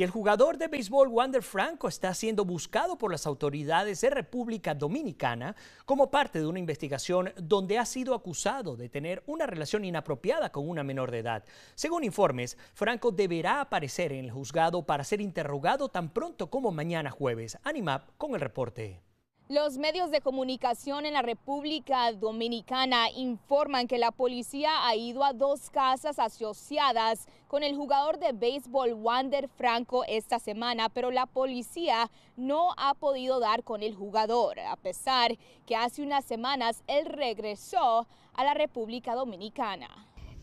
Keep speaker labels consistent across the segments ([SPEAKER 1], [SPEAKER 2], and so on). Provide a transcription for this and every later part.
[SPEAKER 1] Y el jugador de béisbol Wander Franco está siendo buscado por las autoridades de República Dominicana como parte de una investigación donde ha sido acusado de tener una relación inapropiada con una menor de edad. Según informes, Franco deberá aparecer en el juzgado para ser interrogado tan pronto como mañana jueves. Animap con el reporte.
[SPEAKER 2] Los medios de comunicación en la República Dominicana informan que la policía ha ido a dos casas asociadas con el jugador de béisbol Wander Franco esta semana, pero la policía no ha podido dar con el jugador, a pesar que hace unas semanas él regresó a la República Dominicana.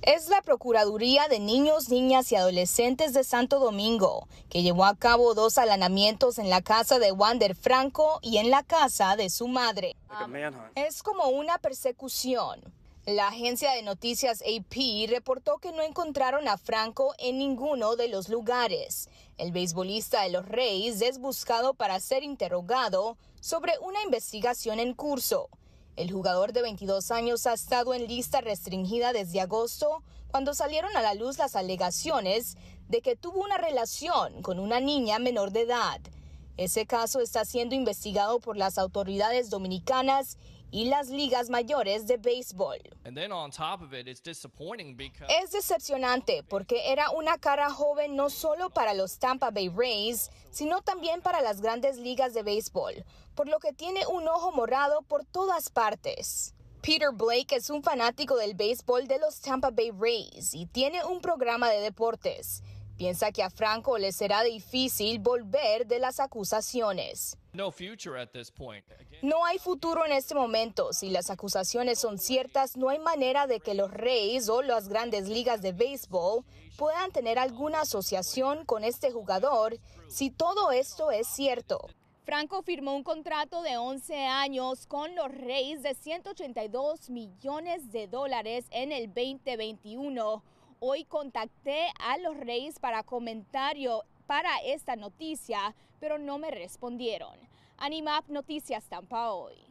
[SPEAKER 2] Es la Procuraduría de Niños, Niñas y Adolescentes de Santo Domingo, que llevó a cabo dos alanamientos en la casa de Wander Franco y en la casa de su madre. Es como una persecución. La agencia de noticias AP reportó que no encontraron a Franco en ninguno de los lugares. El beisbolista de los Reyes es buscado para ser interrogado sobre una investigación en curso. El jugador de 22 años ha estado en lista restringida desde agosto, cuando salieron a la luz las alegaciones de que tuvo una relación con una niña menor de edad ese caso está siendo investigado por las autoridades dominicanas y las ligas mayores de béisbol. Es decepcionante porque era una cara joven no solo para los Tampa Bay Rays, sino también para las grandes ligas de béisbol, por lo que tiene un ojo morado por todas partes. Peter Blake es un fanático del béisbol de los Tampa Bay Rays y tiene un programa de deportes piensa que a Franco le será difícil volver de las acusaciones.
[SPEAKER 3] No
[SPEAKER 2] hay futuro en este momento. Si las acusaciones son ciertas, no hay manera de que los Reyes o las grandes ligas de béisbol puedan tener alguna asociación con este jugador si todo esto es cierto. Franco firmó un contrato de 11 años con los Reyes de 182 millones de dólares en el 2021 Hoy contacté a los Reyes para comentario para esta noticia, pero no me respondieron. Animap Noticias Tampa hoy.